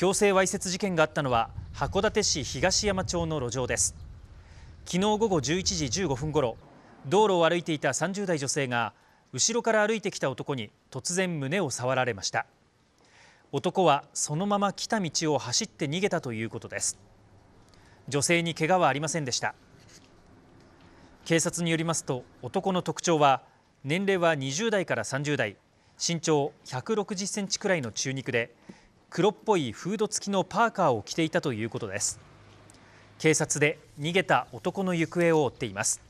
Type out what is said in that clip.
強制わいせつ事件があったのは函館市東山町の路上です昨日午後11時15分ごろ道路を歩いていた30代女性が後ろから歩いてきた男に突然胸を触られました男はそのまま来た道を走って逃げたということです女性に怪我はありませんでした警察によりますと男の特徴は年齢は20代から30代身長160センチくらいの中肉で黒っぽいフード付きのパーカーを着ていたということです警察で逃げた男の行方を追っています